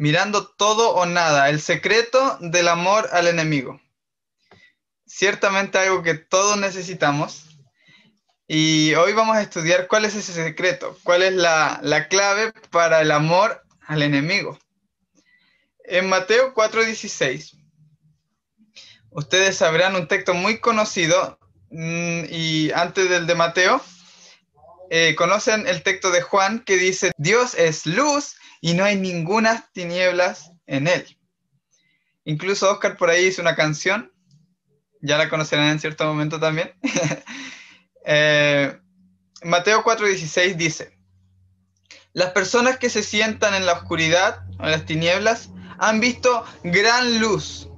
mirando todo o nada, el secreto del amor al enemigo. Ciertamente algo que todos necesitamos. Y hoy vamos a estudiar cuál es ese secreto, cuál es la, clave para el amor al enemigo. En Mateo 4:16, ustedes sabrán un texto muy conocido mm, y antes del de Mateo, eh, conocen el texto de Juan que dice, Dios es luz y no hay ninguna tinieblas en él. Incluso Oscar por ahí hizo una canción, ya la conocerán en cierto momento también. Eh, Mateo 4:16 dice, las personas que se sientan en la oscuridad o en las tinieblas han visto gran luz.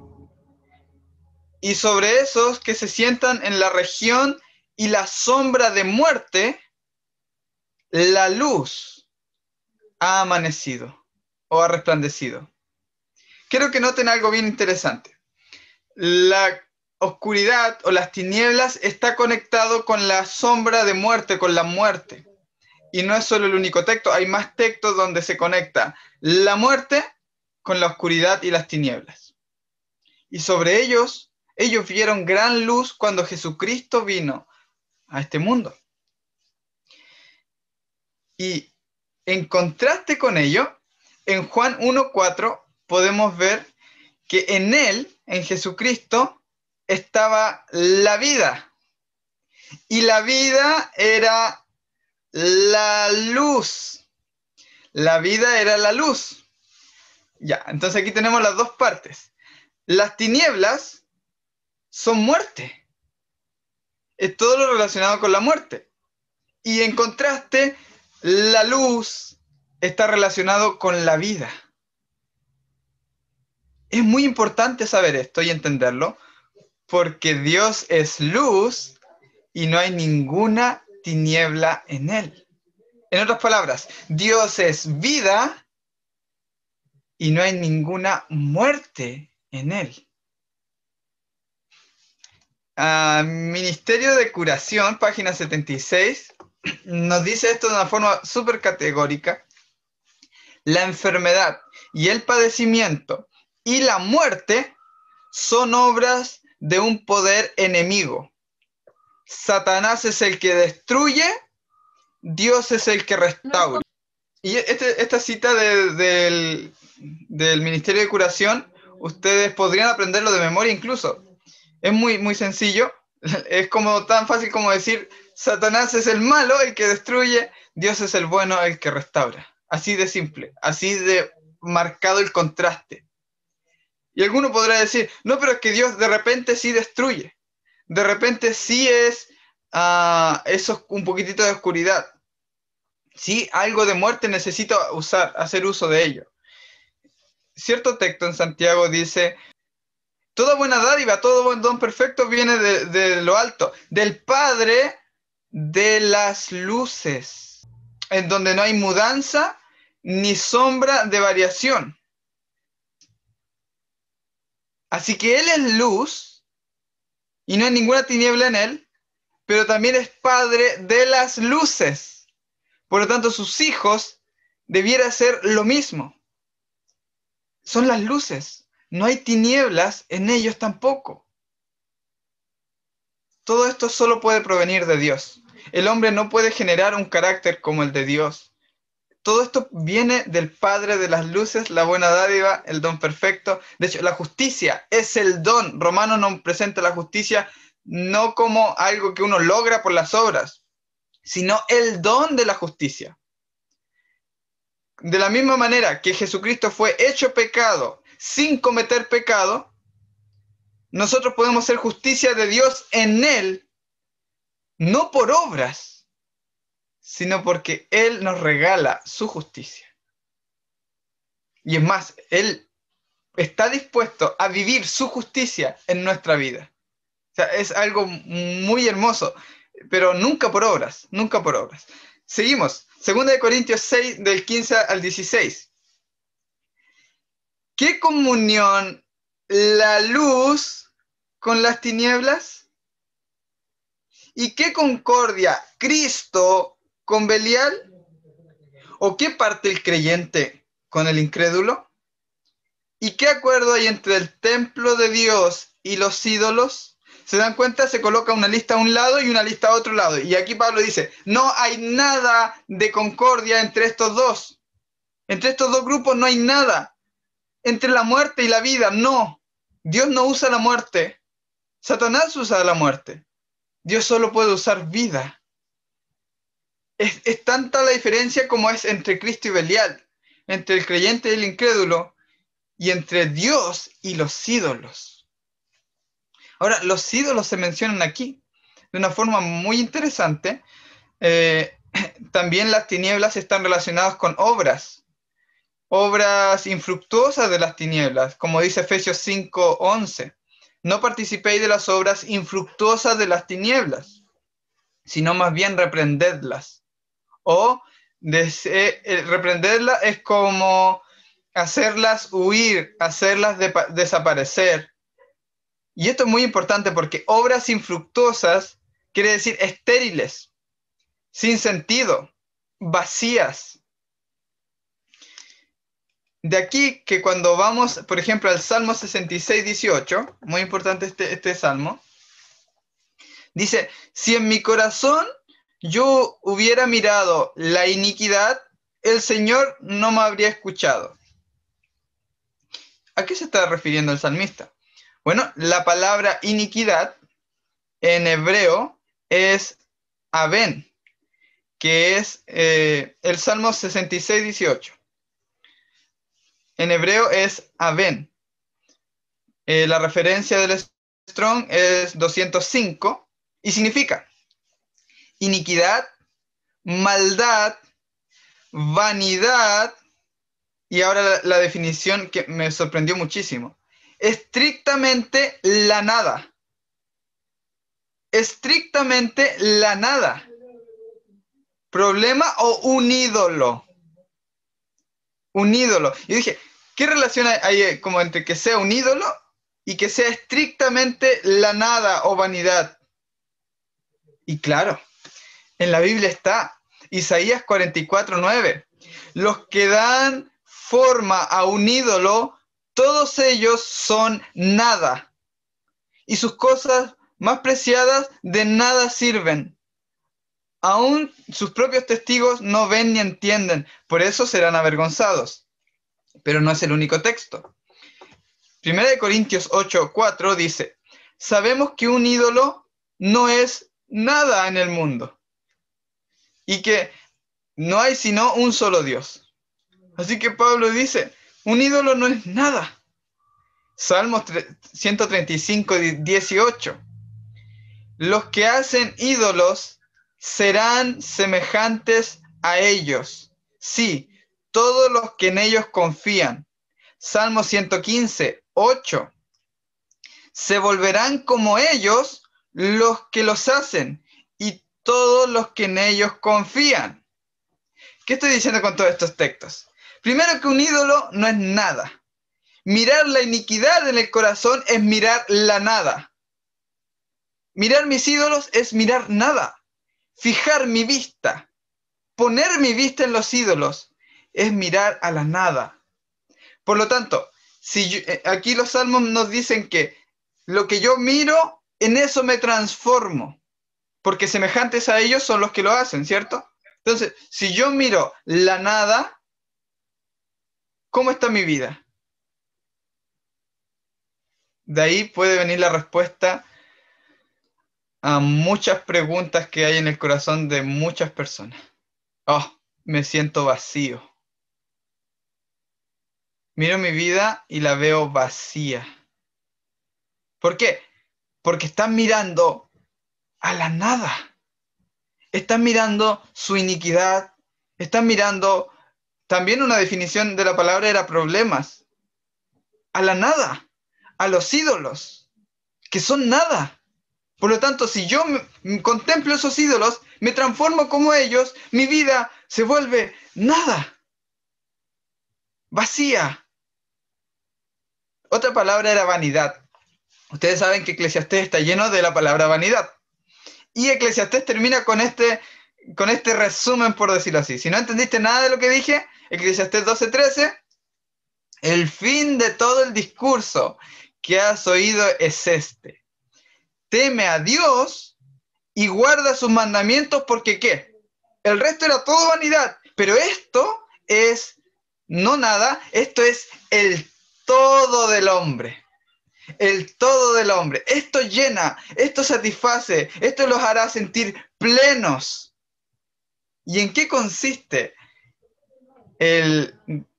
Y sobre esos que se sientan en la región y la sombra de muerte, la luz ha amanecido o ha resplandecido. Quiero que noten algo bien interesante. La oscuridad o las tinieblas está conectado con la sombra de muerte, con la muerte. Y no es solo el único texto, hay más textos donde se conecta la muerte con la oscuridad y las tinieblas. Y sobre ellos, ellos vieron gran luz cuando Jesucristo vino a este mundo. Y en contraste con ello, en Juan 1.4 podemos ver que en Él, en Jesucristo, estaba la vida. Y la vida era la luz. La vida era la luz. Ya, entonces aquí tenemos las dos partes. Las tinieblas son muerte. Es todo lo relacionado con la muerte. Y en contraste, la luz está relacionado con la vida. Es muy importante saber esto y entenderlo, porque Dios es luz y no hay ninguna tiniebla en él. En otras palabras, Dios es vida y no hay ninguna muerte en él. Ah, Ministerio de Curación, página 76, nos dice esto de una forma súper categórica. La enfermedad y el padecimiento y la muerte son obras de un poder enemigo. Satanás es el que destruye, Dios es el que restaura. Y este, esta cita del, del, Ministerio de Curación, ustedes podrían aprenderlo de memoria incluso. Es muy, muy sencillo. Es como tan fácil como decir, Satanás es el malo, el que destruye, Dios es el bueno, el que restaura. Así de simple, así de marcado el contraste. Y alguno podrá decir, no, pero es que Dios de repente sí destruye, de repente sí es ah, eso, un poquitito de oscuridad, sí algo de muerte necesito usar, hacer uso de ello. Cierto texto en Santiago dice, toda buena dádiva, todo buen don perfecto viene de lo alto, del Padre de las luces, en donde no hay mudanza ni sombra de variación. Así que Él es luz y no hay ninguna tiniebla en Él, pero también es Padre de las luces. Por lo tanto, sus hijos debiera ser lo mismo. Son las luces. No hay tinieblas en ellos tampoco. Todo esto solo puede provenir de Dios el hombre no puede generar un carácter como el de Dios. Todo esto viene del Padre de las Luces, la buena dádiva, el don perfecto. De hecho, la justicia es el don. Romano nos presenta la justicia no como algo que uno logra por las obras, sino el don de la justicia. De la misma manera que Jesucristo fue hecho pecado sin cometer pecado, nosotros podemos ser justicia de Dios en Él no por obras, sino porque Él nos regala su justicia. Y es más, Él está dispuesto a vivir su justicia en nuestra vida. O sea, es algo muy hermoso, pero nunca por obras, nunca por obras. Seguimos. Segunda de Corintios 6, del 15 al 16. ¿Qué comunión la luz con las tinieblas? ¿Y qué concordia Cristo con Belial? ¿O qué parte el creyente con el incrédulo? ¿Y qué acuerdo hay entre el templo de Dios y los ídolos? ¿Se dan cuenta? Se coloca una lista a un lado y una lista a otro lado. Y aquí Pablo dice, no hay nada de concordia entre estos dos. Entre estos dos grupos no hay nada. Entre la muerte y la vida, no. Dios no usa la muerte. Satanás usa la muerte. Dios solo puede usar vida. Es, tanta la diferencia como es entre Cristo y Belial, entre el creyente y el incrédulo, y entre Dios y los ídolos. Ahora, los ídolos se mencionan aquí de una forma muy interesante. Eh, también las tinieblas están relacionadas con obras, obras infructuosas de las tinieblas, como dice Efesios 5:11 no participéis de las obras infructuosas de las tinieblas, sino más bien reprendedlas. O eh, reprenderlas es como hacerlas huir, hacerlas desaparecer. Y esto es muy importante porque obras infructuosas quiere decir estériles, sin sentido, vacías. De aquí que cuando vamos, por ejemplo, al Salmo 66, 18, muy importante este, este salmo, dice, si en mi corazón yo hubiera mirado la iniquidad, el Señor no me habría escuchado. ¿A qué se está refiriendo el salmista? Bueno, la palabra iniquidad en hebreo es Aben, que es eh, el Salmo 66, 18 en hebreo es Aven. Eh, la referencia del Strong es 205 y significa iniquidad, maldad, vanidad, y ahora la, la, definición que me sorprendió muchísimo, estrictamente la nada, estrictamente la nada, problema o un ídolo un ídolo. Y dije, ¿qué relación hay eh, como entre que sea un ídolo y que sea estrictamente la nada o vanidad? Y claro, en la Biblia está Isaías 44, 9. Los que dan forma a un ídolo, todos ellos son nada. Y sus cosas más preciadas de nada sirven. Aún sus propios testigos no ven ni entienden, por eso serán avergonzados. Pero no es el único texto. Primera de Corintios 8, 4 dice, sabemos que un ídolo no es nada en el mundo y que no hay sino un solo Dios. Así que Pablo dice, un ídolo no es nada. Salmos 135, 18. Los que hacen ídolos serán semejantes a ellos. Sí, todos los que en ellos confían. Salmo 115, 8. Se volverán como ellos los que los hacen y todos los que en ellos confían. ¿Qué estoy diciendo con todos estos textos? Primero que un ídolo no es nada. Mirar la iniquidad en el corazón es mirar la nada. Mirar mis ídolos es mirar nada. Fijar mi vista, poner mi vista en los ídolos, es mirar a la nada. Por lo tanto, si eh, aquí los salmos nos dicen que lo que yo miro, en eso me transformo, porque semejantes a ellos son los que lo hacen, ¿cierto? Entonces, si yo miro la nada, ¿cómo está mi vida? De ahí puede venir la respuesta a muchas preguntas que hay en el corazón de muchas personas. Oh, me siento vacío. Miro mi vida y la veo vacía. ¿Por qué? Porque están mirando a la nada. Están mirando su iniquidad. Están mirando, también una definición de la palabra era problemas. A la nada, a los ídolos, que son nada. Por lo tanto, si yo contemplo esos ídolos, me transformo como ellos, mi vida se vuelve nada, vacía. Otra palabra era vanidad. Ustedes saben que Eclesiastés está lleno de la palabra vanidad. Y Eclesiastés termina con este, con este resumen, por decirlo así. Si no entendiste nada de lo que dije, Eclesiastés 12:13, el fin de todo el discurso que has oído es este teme a Dios y guarda sus mandamientos porque qué? El resto era todo vanidad, pero esto es no nada, esto es el todo del hombre. El todo del hombre. Esto llena, esto satisface, esto los hará sentir plenos. ¿Y en qué consiste el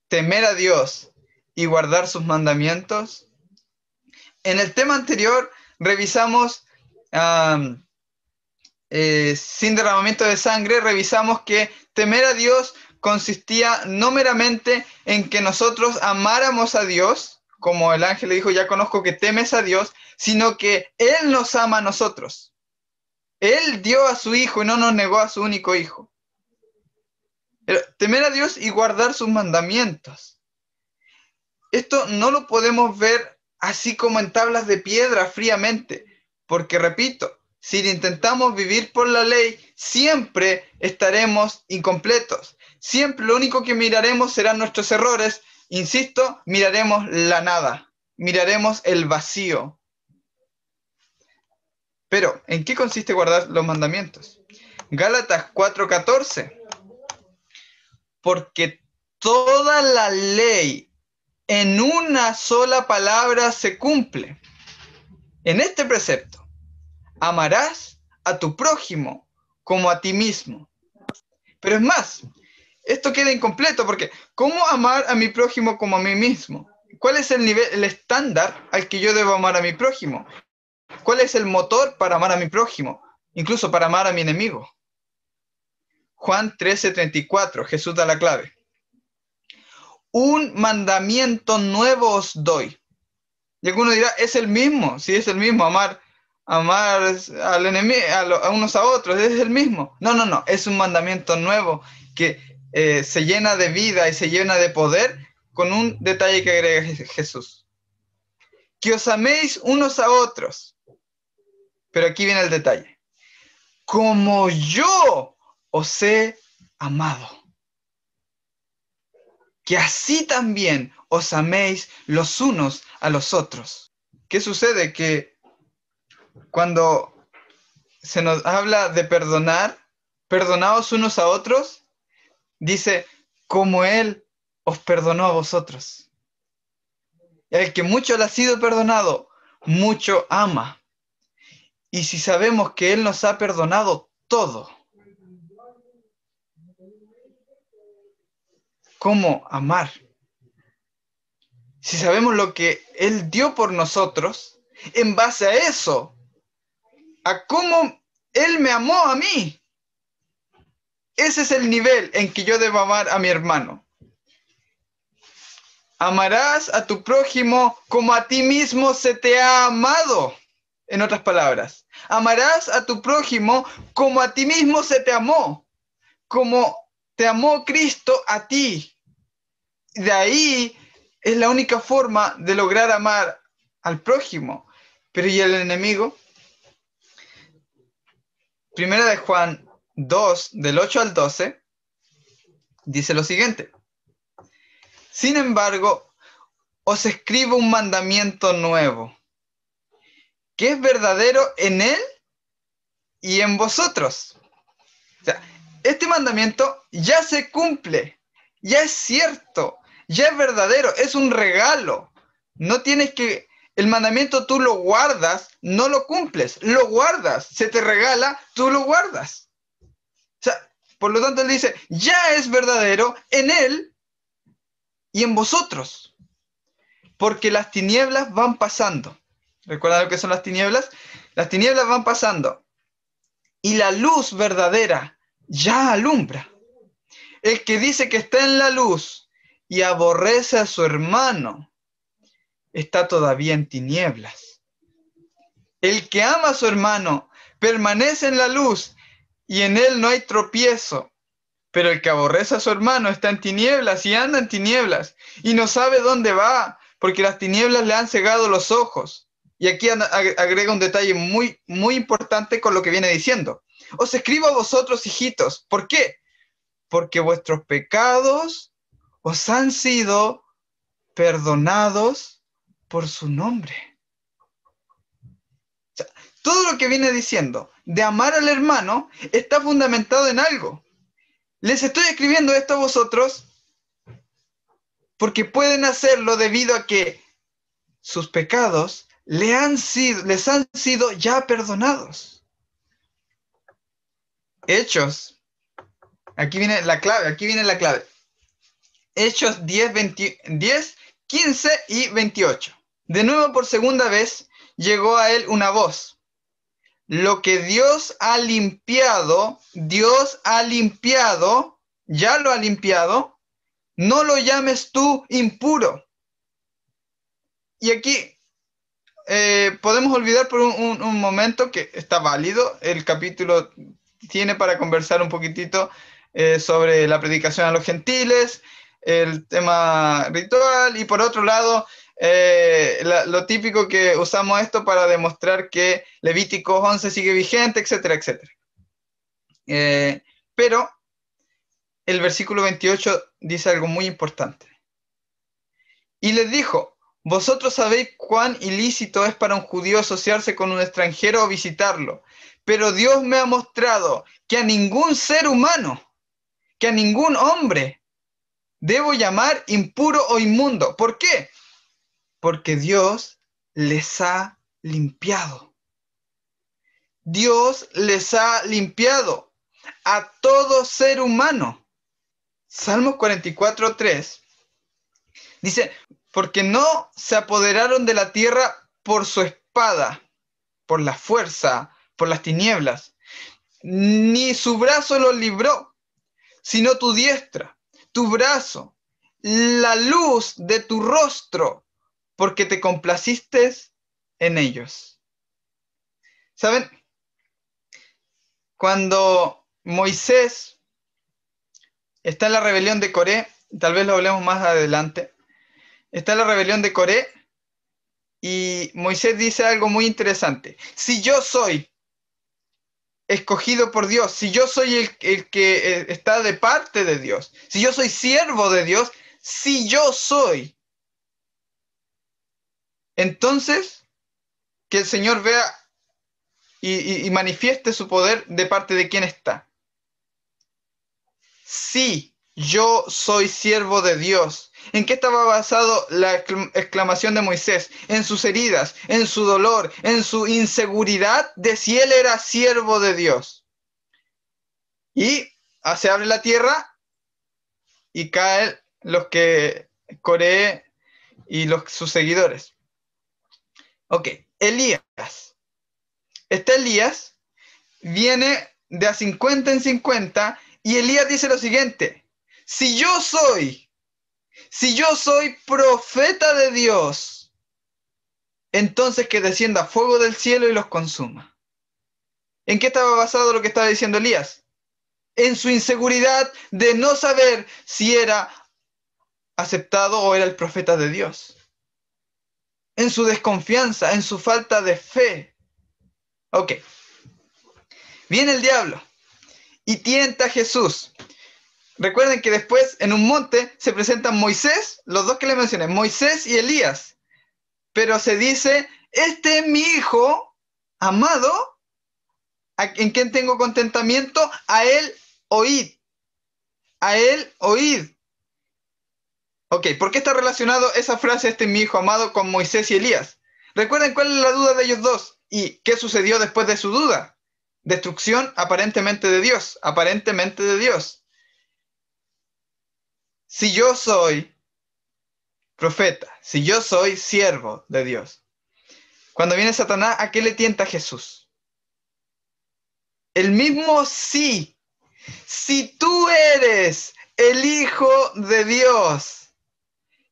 temer a Dios y guardar sus mandamientos? En el tema anterior revisamos eh, sin derramamiento de sangre, revisamos que temer a Dios consistía no meramente en que nosotros amáramos a Dios, como el ángel le dijo, ya conozco que temes a Dios, sino que Él nos ama a nosotros. Él dio a su hijo y no nos negó a su único hijo. temer a Dios y guardar sus mandamientos. Esto no lo podemos ver así como en tablas de piedra fríamente, porque repito, si intentamos vivir por la ley, siempre estaremos incompletos. Siempre lo único que miraremos serán nuestros errores. Insisto, miraremos la nada, miraremos el vacío. Pero, ¿en qué consiste guardar los mandamientos? Gálatas 4:14. Porque toda la ley en una sola palabra se cumple. En este precepto, amarás a tu prójimo como a ti mismo. Pero es más, esto queda incompleto porque ¿cómo amar a mi prójimo como a mí mismo? ¿Cuál es el nivel, el estándar al que yo debo amar a mi prójimo? ¿Cuál es el motor para amar a mi prójimo? Incluso para amar a mi enemigo. Juan 13:34, Jesús da la clave un mandamiento nuevo os doy. Y alguno dirá, es el mismo, sí, es el mismo, amar, amar al enemigo, a, unos a otros, es el mismo. No, no, no, es un mandamiento nuevo que eh, se llena de vida y se llena de poder con un detalle que agrega Jesús. Que os améis unos a otros. Pero aquí viene el detalle. Como yo os he amado que así también os améis los unos a los otros. ¿Qué sucede? Que cuando se nos habla de perdonar, perdonaos unos a otros, dice, como Él os perdonó a vosotros. El que mucho le ha sido perdonado, mucho ama. Y si sabemos que Él nos ha perdonado todo, cómo amar. Si sabemos lo que Él dio por nosotros, en base a eso, a cómo Él me amó a mí, ese es el nivel en que yo debo amar a mi hermano. Amarás a tu prójimo como a ti mismo se te ha amado. En otras palabras, amarás a tu prójimo como a ti mismo se te amó, como te amó Cristo a ti de ahí es la única forma de lograr amar al prójimo. Pero ¿y el enemigo? Primera de Juan 2, del 8 al 12, dice lo siguiente. Sin embargo, os escribo un mandamiento nuevo, que es verdadero en él y en vosotros. este mandamiento ya se cumple, ya es cierto, ya es verdadero, es un regalo. No tienes que, el mandamiento tú lo guardas, no lo cumples, lo guardas, se te regala, tú lo guardas. O sea, por lo tanto, él dice, ya es verdadero en él y en vosotros, porque las tinieblas van pasando. ¿Recuerda lo que son las tinieblas? Las tinieblas van pasando y la luz verdadera ya alumbra. El que dice que está en la luz y aborrece a su hermano, está todavía en tinieblas. El que ama a su hermano permanece en la luz y en él no hay tropiezo. Pero el que aborrece a su hermano está en tinieblas y anda en tinieblas y no sabe dónde va porque las tinieblas le han cegado los ojos. Y aquí agrega un detalle muy, muy importante con lo que viene diciendo. Os escribo a vosotros, hijitos. ¿Por qué? Porque vuestros pecados os han sido perdonados por su nombre. todo lo que viene diciendo de amar al hermano está fundamentado en algo. Les estoy escribiendo esto a vosotros porque pueden hacerlo debido a que sus pecados le han sido, les han sido ya perdonados. Hechos. Aquí viene la clave, aquí viene la clave. Hechos 10, 15 y 28. De nuevo por segunda vez llegó a él una voz. Lo que Dios ha limpiado, Dios ha limpiado, ya lo ha limpiado, no lo llames tú impuro. Y aquí eh, podemos olvidar por un, momento que está válido, el capítulo tiene para conversar un poquitito eh, sobre la predicación a los gentiles el tema ritual y por otro lado eh, lo típico que usamos esto para demostrar que Levítico 11 sigue vigente, etcétera, etcétera. Eh, pero el versículo 28 dice algo muy importante. Y les dijo, vosotros sabéis cuán ilícito es para un judío asociarse con un extranjero o visitarlo, pero Dios me ha mostrado que a ningún ser humano, que a ningún hombre, debo llamar impuro o inmundo. ¿Por qué? Porque Dios les ha limpiado. Dios les ha limpiado a todo ser humano. Salmos 44, 3 dice, porque no se apoderaron de la tierra por su espada, por la fuerza, por las tinieblas, ni su brazo los libró, sino tu diestra tu brazo, la luz de tu rostro, porque te complaciste en ellos. ¿Saben? Cuando Moisés está en la rebelión de Coré, tal vez lo hablemos más adelante, está en la rebelión de Coré y Moisés dice algo muy interesante. Si yo soy escogido por Dios, si yo soy el, que eh, está de parte de Dios, si yo soy siervo de Dios, si yo soy. Entonces, que el Señor vea y, manifieste su poder de parte de quien está. Sí yo soy siervo de Dios. ¿En qué estaba basado la exclamación de Moisés? En sus heridas, en su dolor, en su inseguridad de si él era siervo de Dios. Y se abre la tierra y caen los que Coré y los, sus seguidores. Ok, Elías. Este Elías viene de a 50 en 50 y Elías dice lo siguiente, si yo soy, si yo soy profeta de Dios, entonces que descienda fuego del cielo y los consuma. ¿En qué estaba basado lo que estaba diciendo Elías? En su inseguridad de no saber si era aceptado o era el profeta de Dios. En su desconfianza, en su falta de fe. Ok. Viene el diablo y tienta a Jesús Recuerden que después en un monte se presentan Moisés, los dos que les mencioné, Moisés y Elías. Pero se dice, este es mi hijo amado, en quien tengo contentamiento, a él oíd. A él oíd. Ok, ¿por qué está relacionado esa frase, este es mi hijo amado, con Moisés y Elías? Recuerden cuál es la duda de ellos dos y qué sucedió después de su duda. Destrucción aparentemente de Dios, aparentemente de Dios si yo soy profeta, si yo soy siervo de Dios, cuando viene Satanás, ¿a qué le tienta Jesús? El mismo sí. Si tú eres el Hijo de Dios,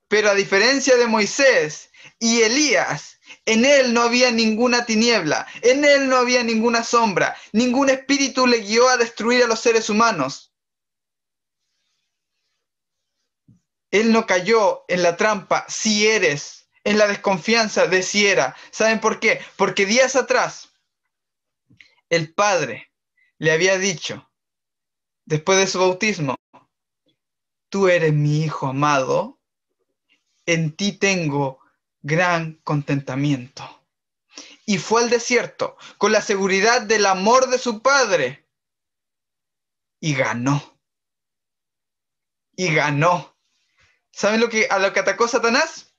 pero a diferencia de Moisés y Elías, en él no había ninguna tiniebla, en él no había ninguna sombra, ningún espíritu le guió a destruir a los seres humanos. Él no cayó en la trampa si eres, en la desconfianza de si era. ¿Saben por qué? Porque días atrás el Padre le había dicho, después de su bautismo, tú eres mi hijo amado, en ti tengo gran contentamiento. Y fue al desierto con la seguridad del amor de su Padre y ganó. Y ganó. ¿Saben lo que, a lo que atacó Satanás?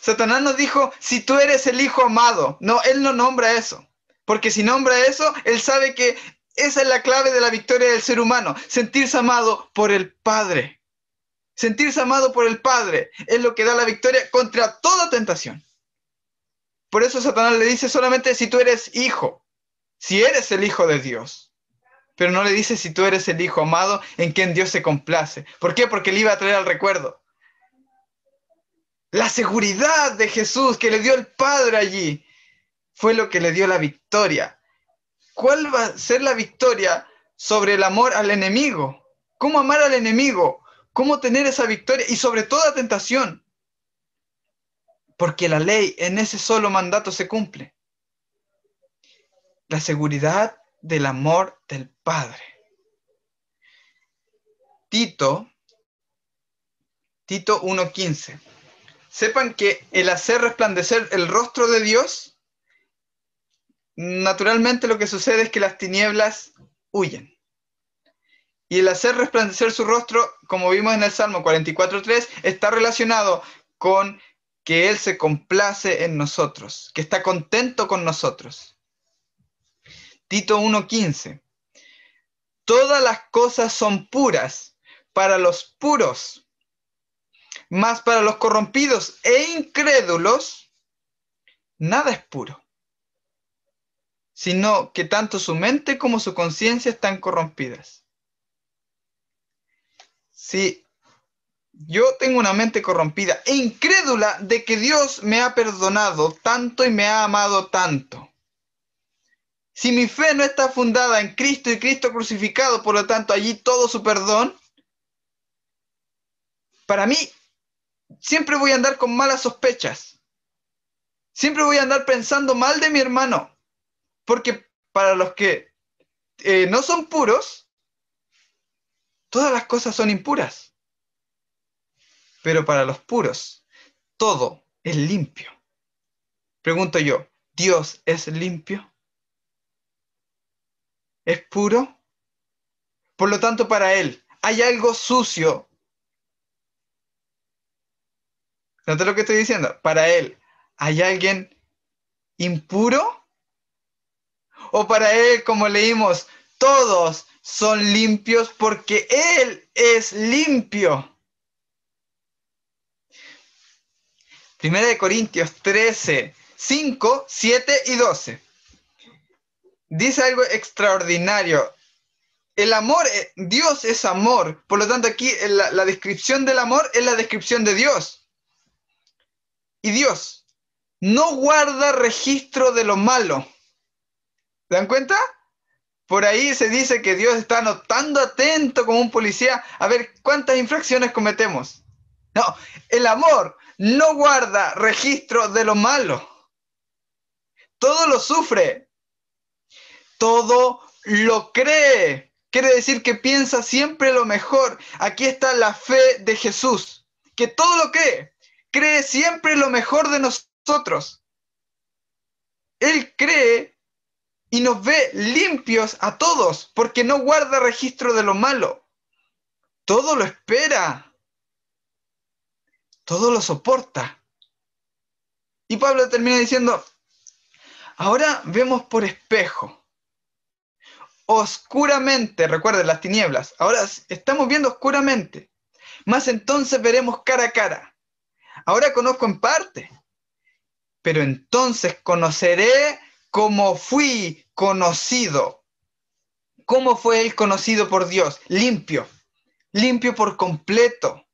Satanás nos dijo, si tú eres el hijo amado, no, él no nombra eso, porque si nombra eso, él sabe que esa es la clave de la victoria del ser humano, sentirse amado por el Padre. Sentirse amado por el Padre es lo que da la victoria contra toda tentación. Por eso Satanás le dice solamente si tú eres hijo, si eres el hijo de Dios. Pero no le dice si tú eres el hijo amado en quien Dios se complace. ¿Por qué? Porque le iba a traer al recuerdo. La seguridad de Jesús que le dio el Padre allí fue lo que le dio la victoria. ¿Cuál va a ser la victoria sobre el amor al enemigo? ¿Cómo amar al enemigo? ¿Cómo tener esa victoria? Y sobre toda tentación. Porque la ley en ese solo mandato se cumple. La seguridad del amor del Padre. Tito, Tito 1.15 sepan que el hacer resplandecer el rostro de Dios, naturalmente lo que sucede es que las tinieblas huyen. Y el hacer resplandecer su rostro, como vimos en el Salmo 44.3, está relacionado con que Él se complace en nosotros, que está contento con nosotros. Tito 1.15. Todas las cosas son puras para los puros, mas para los corrompidos e incrédulos, nada es puro, sino que tanto su mente como su conciencia están corrompidas. Si yo tengo una mente corrompida e incrédula de que Dios me ha perdonado tanto y me ha amado tanto, si mi fe no está fundada en Cristo y Cristo crucificado, por lo tanto allí todo su perdón, para mí siempre voy a andar con malas sospechas. Siempre voy a andar pensando mal de mi hermano. Porque para los que eh, no son puros, todas las cosas son impuras. Pero para los puros, todo es limpio. Pregunto yo, ¿Dios es limpio? ¿Es puro? Por lo tanto, para Él, ¿hay algo sucio Note lo que estoy diciendo. Para él, ¿hay alguien impuro? O para él, como leímos, todos son limpios porque Él es limpio. Primera de Corintios 13, 5, 7 y 12. Dice algo extraordinario. El amor, eh, Dios es amor. Por lo tanto, aquí eh, la descripción del amor es la descripción de Dios. Y Dios no guarda registro de lo malo. ¿Se dan cuenta? Por ahí se dice que Dios está notando atento como un policía a ver cuántas infracciones cometemos. No, el amor no guarda registro de lo malo. Todo lo sufre. Todo lo cree. Quiere decir que piensa siempre lo mejor. Aquí está la fe de Jesús, que todo lo cree cree siempre lo mejor de nosotros. Él cree y nos ve limpios a todos porque no guarda registro de lo malo. Todo lo espera. Todo lo soporta. Y Pablo termina diciendo, ahora vemos por espejo. Oscuramente, recuerden las tinieblas, ahora estamos viendo oscuramente. Más entonces veremos cara a cara Ahora conozco en parte, pero entonces conoceré cómo fui conocido. ¿Cómo fue él conocido por Dios? Limpio, limpio por completo.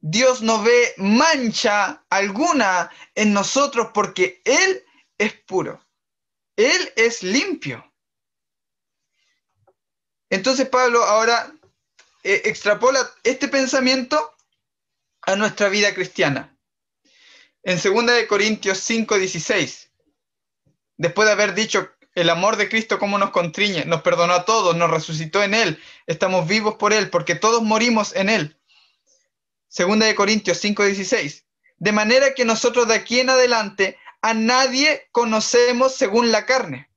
Dios no ve mancha alguna en nosotros porque Él es puro. Él es limpio. Entonces Pablo ahora eh, extrapola este pensamiento a nuestra vida cristiana. En 2 Corintios 5, 16, después de haber dicho el amor de Cristo como nos contriñe, nos perdonó a todos, nos resucitó en Él, estamos vivos por Él, porque todos morimos en Él. Segunda de Corintios 16 De manera que nosotros de aquí en adelante a nadie conocemos según la carne.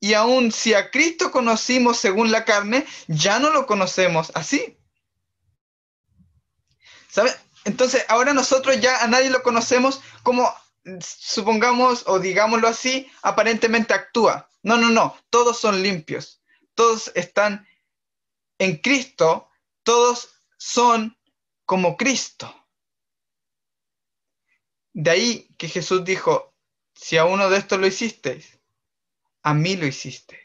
Y aun si a Cristo conocimos según la carne, ya no lo conocemos así. Entonces, ahora nosotros ya a nadie lo conocemos como, supongamos o digámoslo así, aparentemente actúa. No, no, no, todos son limpios, todos están en Cristo, todos son como Cristo. De ahí que Jesús dijo, si a uno de estos lo hicisteis, a mí lo hiciste.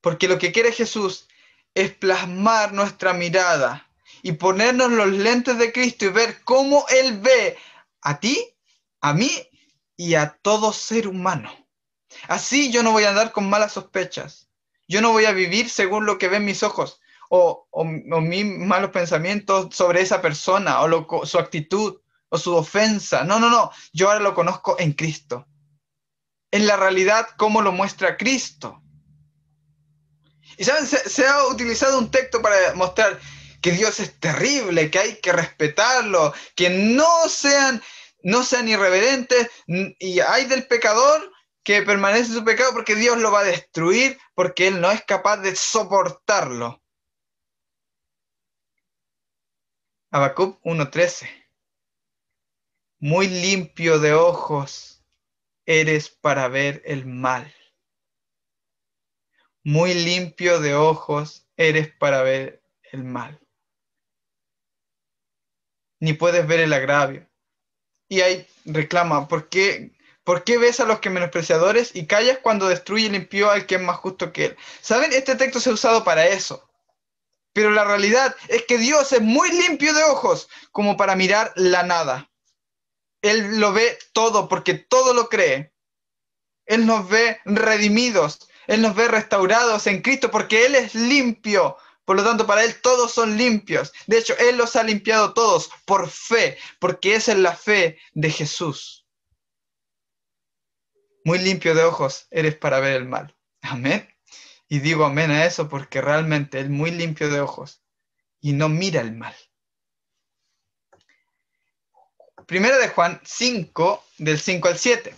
Porque lo que quiere Jesús es plasmar nuestra mirada y ponernos los lentes de Cristo y ver cómo Él ve a ti, a mí y a todo ser humano. Así yo no voy a andar con malas sospechas. Yo no voy a vivir según lo que ven mis ojos o, o, mis malos pensamientos sobre esa persona o lo, su actitud o su ofensa. No, no, no. Yo ahora lo conozco en Cristo. En la realidad, cómo lo muestra Cristo. Y saben, se ha utilizado un texto para mostrar que Dios es terrible, que hay que respetarlo, que no sean, no sean irreverentes y hay del pecador que permanece en su pecado porque Dios lo va a destruir, porque Él no es capaz de soportarlo. Habacuc 1.13 Muy limpio de ojos eres para ver el mal. Muy limpio de ojos eres para ver el mal ni puedes ver el agravio. Y ahí reclama, ¿por qué, ¿por qué ves a los que menospreciadores y callas cuando destruye y limpió al que es más justo que él? ¿Saben? Este texto se ha usado para eso. Pero la realidad es que Dios es muy limpio de ojos como para mirar la nada. Él lo ve todo porque todo lo cree. Él nos ve redimidos, Él nos ve restaurados en Cristo porque Él es limpio por lo tanto, para Él todos son limpios. De hecho, Él los ha limpiado todos por fe, porque esa es la fe de Jesús. Muy limpio de ojos eres para ver el mal. Amén. Y digo amén a eso porque realmente Él muy limpio de ojos y no mira el mal. Primero de Juan 5, del 5 al 7.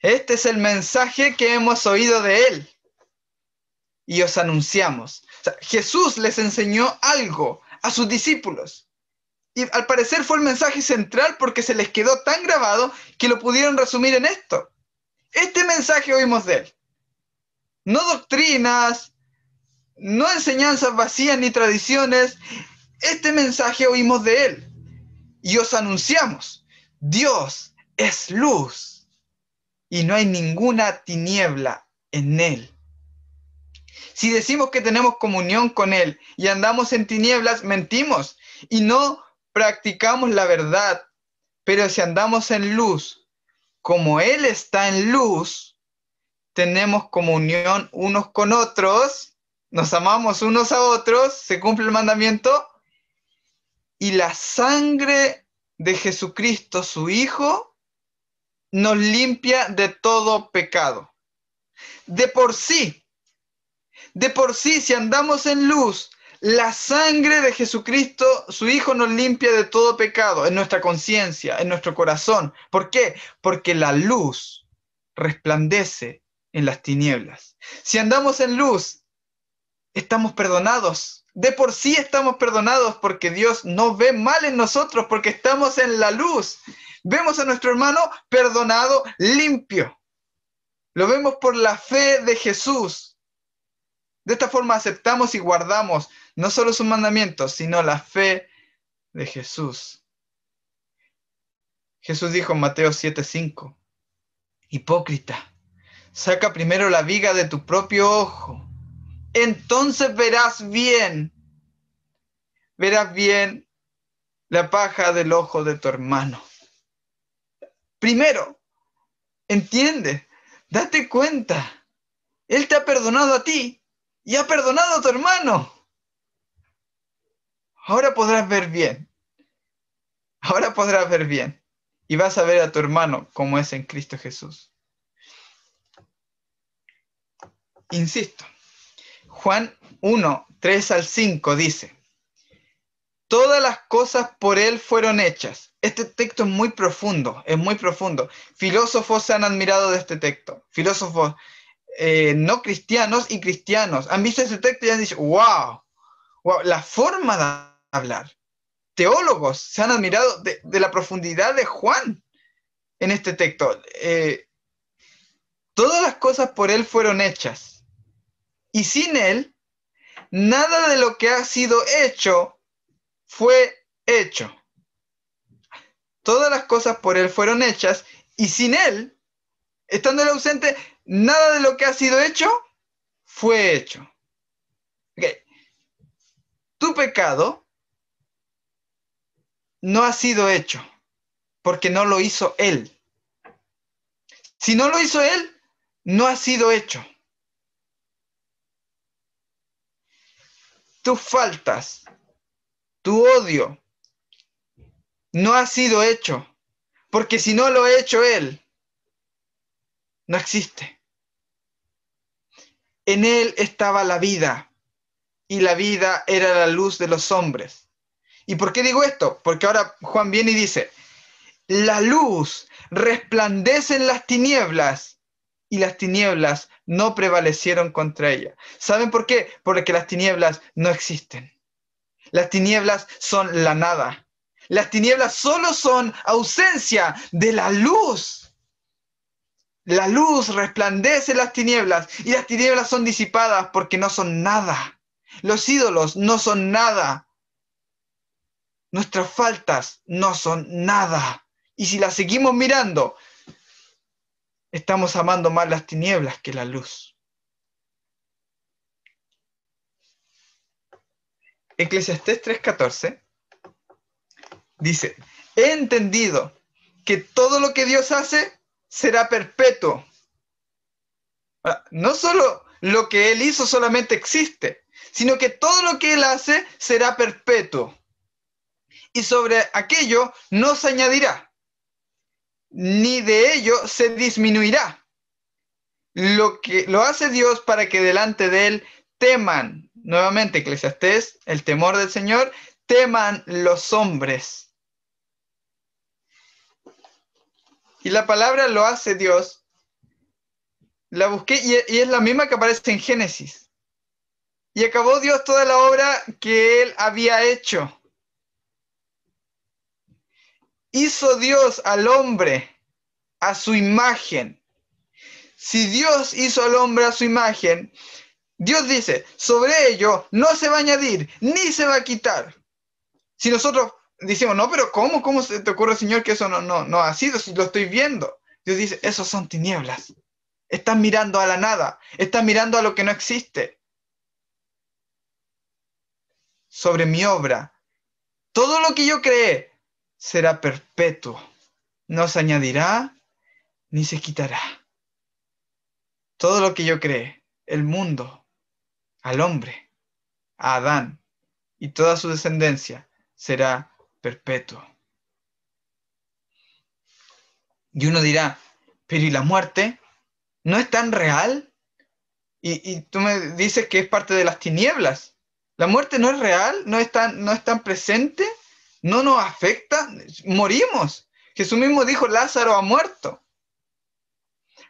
Este es el mensaje que hemos oído de Él y os anunciamos. Jesús les enseñó algo a sus discípulos. Y al parecer fue el mensaje central porque se les quedó tan grabado que lo pudieron resumir en esto. Este mensaje oímos de él. No doctrinas, no enseñanzas vacías ni tradiciones. Este mensaje oímos de él. Y os anunciamos, Dios es luz y no hay ninguna tiniebla en él. Si decimos que tenemos comunión con Él y andamos en tinieblas, mentimos y no practicamos la verdad. Pero si andamos en luz, como Él está en luz, tenemos comunión unos con otros, nos amamos unos a otros, se cumple el mandamiento, y la sangre de Jesucristo, su Hijo, nos limpia de todo pecado. De por sí, de por sí, si andamos en luz, la sangre de Jesucristo, su Hijo, nos limpia de todo pecado en nuestra conciencia, en nuestro corazón. ¿Por qué? Porque la luz resplandece en las tinieblas. Si andamos en luz, estamos perdonados. De por sí estamos perdonados porque Dios no ve mal en nosotros, porque estamos en la luz. Vemos a nuestro hermano perdonado, limpio. Lo vemos por la fe de Jesús, de esta forma aceptamos y guardamos no solo sus mandamientos, sino la fe de Jesús. Jesús dijo en Mateo 7:5, Hipócrita, saca primero la viga de tu propio ojo, entonces verás bien, verás bien la paja del ojo de tu hermano. Primero, entiende, date cuenta, Él te ha perdonado a ti, y ha perdonado a tu hermano. Ahora podrás ver bien. Ahora podrás ver bien. Y vas a ver a tu hermano como es en Cristo Jesús. Insisto, Juan 1, 3 al 5 dice, todas las cosas por él fueron hechas. Este texto es muy profundo, es muy profundo. Filósofos se han admirado de este texto. Filósofos eh, no cristianos y cristianos. Han visto ese texto y han dicho, wow, la forma de hablar. Teólogos se han admirado de, la profundidad de Juan en este texto. Eh, todas las cosas por él fueron hechas. Y sin él, nada de lo que ha sido hecho fue hecho. Todas las cosas por él fueron hechas y sin él, estando él ausente, Nada de lo que ha sido hecho fue hecho. Tu pecado no ha sido hecho porque no lo hizo Él. Si no lo hizo Él, no ha sido hecho. Tus faltas, tu odio, no ha sido hecho porque si no lo ha hecho Él, no existe. En él estaba la vida, y la vida era la luz de los hombres. ¿Y por qué digo esto? Porque ahora Juan viene y dice, la luz resplandece en las tinieblas y las tinieblas no prevalecieron contra ella. ¿Saben por qué? Porque las tinieblas no existen. Las tinieblas son la nada. Las tinieblas solo son ausencia de la luz. La luz resplandece las tinieblas y las tinieblas son disipadas porque no son nada. Los ídolos no son nada. Nuestras faltas no son nada. Y si las seguimos mirando, estamos amando más las tinieblas que la luz. Eclesiastés 3:14 dice, he entendido que todo lo que Dios hace será perpetuo. Ah, no solo lo que Él hizo solamente existe, sino que todo lo que Él hace será perpetuo. Y sobre aquello no se añadirá, ni de ello se disminuirá. Lo que lo hace Dios para que delante de Él teman, nuevamente Eclesiastés, el temor del Señor, teman los hombres. Y la palabra lo hace Dios. La busqué y, es la misma que aparece en Génesis. Y acabó Dios toda la obra que él había hecho. Hizo Dios al hombre a su imagen. Si Dios hizo al hombre a su imagen, Dios dice, sobre ello no se va a añadir ni se va a quitar. Si nosotros Dicimos, no, pero ¿cómo? ¿Cómo se te ocurre, Señor, que eso no, no, no ha sido? Si lo estoy viendo. Dios dice, esos son tinieblas. Estás mirando a la nada, estás mirando a lo que no existe. Sobre mi obra, todo lo que yo cree será perpetuo, no se añadirá ni se quitará. Todo lo que yo cree, el mundo, al hombre, a Adán y toda su descendencia será perpetuo. Y uno dirá, pero ¿y la muerte? ¿No es tan real? Y, tú me dices que es parte de las tinieblas. ¿La muerte no es real? ¿No es no es tan presente? ¿No nos afecta? Morimos. Jesús mismo dijo, Lázaro ha muerto.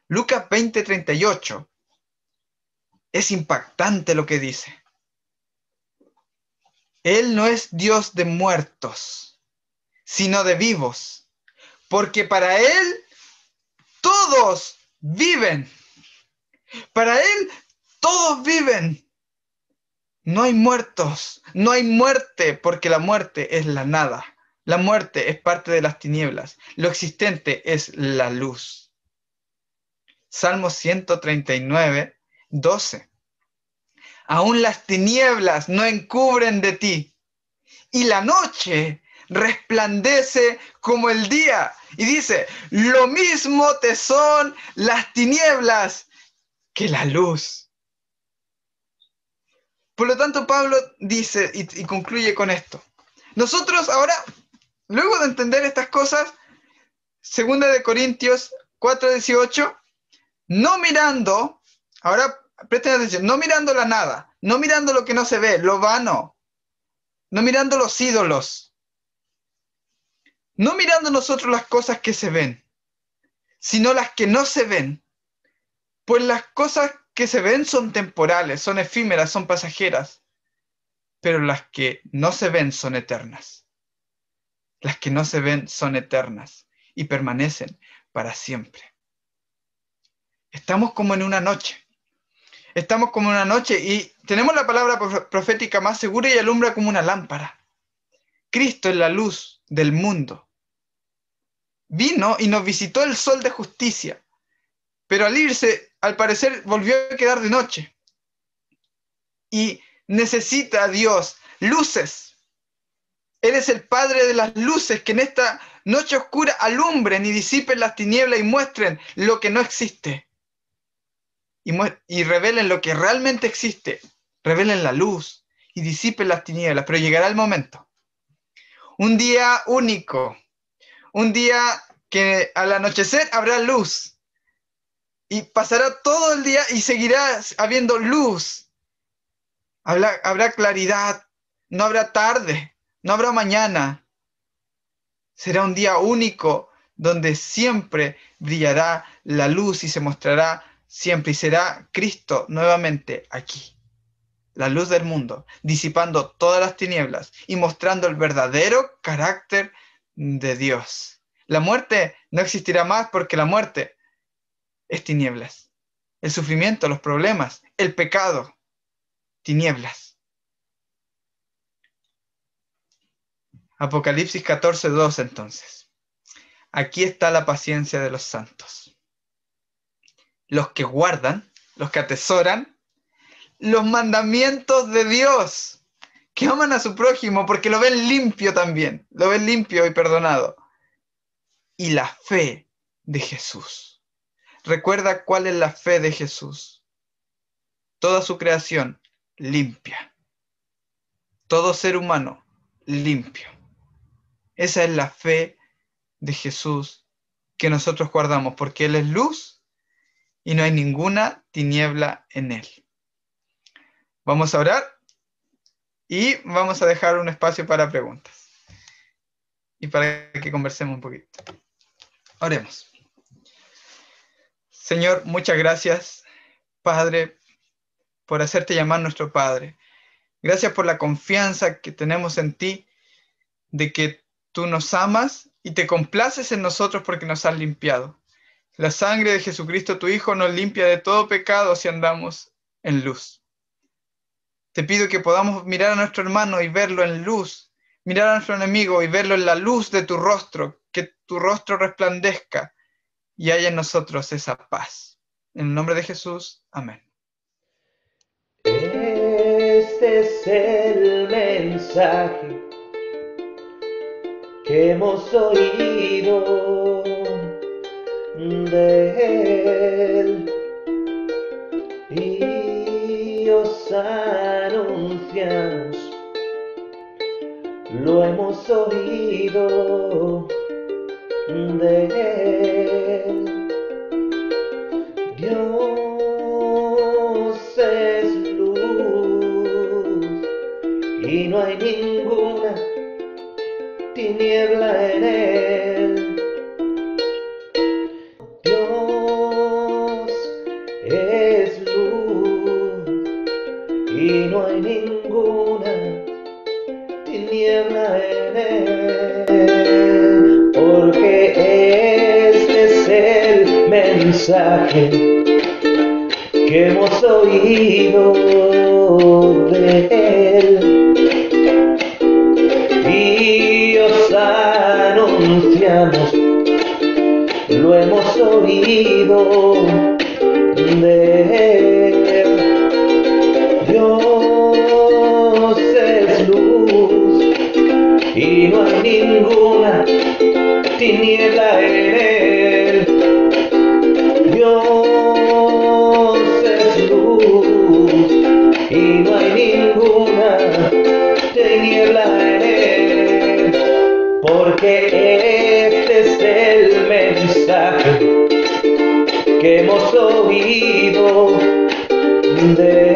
Lucas 20:38. Es impactante lo que dice. Él no es Dios de muertos, sino de vivos, porque para Él todos viven. Para Él todos viven. No hay muertos, no hay muerte, porque la muerte es la nada. La muerte es parte de las tinieblas. Lo existente es la luz. Salmo 139, 12 aún las tinieblas no encubren de ti. Y la noche resplandece como el día. Y dice, lo mismo te son las tinieblas que la luz. Por lo tanto, Pablo dice y, concluye con esto. Nosotros ahora, luego de entender estas cosas, segunda de Corintios 4:18, no mirando, ahora presten atención, no mirando la nada, no mirando lo que no se ve, lo vano, no mirando los ídolos, no mirando nosotros las cosas que se ven, sino las que no se ven. Pues las cosas que se ven son temporales, son efímeras, son pasajeras, pero las que no se ven son eternas. Las que no se ven son eternas y permanecen para siempre. Estamos como en una noche Estamos como una noche y tenemos la palabra profética más segura y alumbra como una lámpara. Cristo es la luz del mundo. Vino y nos visitó el sol de justicia, pero al irse, al parecer, volvió a quedar de noche. Y necesita a Dios luces. Él es el Padre de las luces que en esta noche oscura alumbren y disipen las tinieblas y muestren lo que no existe y, revelen lo que realmente existe, revelen la luz y disipen las tinieblas, pero llegará el momento. Un día único, un día que al anochecer habrá luz y pasará todo el día y seguirá habiendo luz. habrá claridad, no habrá tarde, no habrá mañana. Será un día único donde siempre brillará la luz y se mostrará siempre y será Cristo nuevamente aquí, la luz del mundo, disipando todas las tinieblas y mostrando el verdadero carácter de Dios. La muerte no existirá más porque la muerte es tinieblas. El sufrimiento, los problemas, el pecado, tinieblas. Apocalipsis 14, 2 entonces. Aquí está la paciencia de los santos los que guardan, los que atesoran, los mandamientos de Dios, que aman a su prójimo porque lo ven limpio también, lo ven limpio y perdonado. Y la fe de Jesús. Recuerda cuál es la fe de Jesús. Toda su creación limpia. Todo ser humano limpio. Esa es la fe de Jesús que nosotros guardamos, porque Él es luz y no hay ninguna tiniebla en él. Vamos a orar y vamos a dejar un espacio para preguntas y para que conversemos un poquito. Oremos. Señor, muchas gracias, Padre, por hacerte llamar nuestro Padre. Gracias por la confianza que tenemos en ti, de que tú nos amas y te complaces en nosotros porque nos has limpiado. La sangre de Jesucristo tu Hijo nos limpia de todo pecado si andamos en luz. Te pido que podamos mirar a nuestro hermano y verlo en luz, mirar a nuestro enemigo y verlo en la luz de tu rostro, que tu rostro resplandezca y haya en nosotros esa paz. En el nombre de Jesús, amén. Este es el mensaje que hemos oído de Él. Y os anunciamos, lo hemos oído de Él. Dios es luz y no hay ninguna tiniebla en Él. que hemos oído de Él. Y os anunciamos, lo hemos oído de Él. Dios es luz y no hay ninguna tiniebla oído de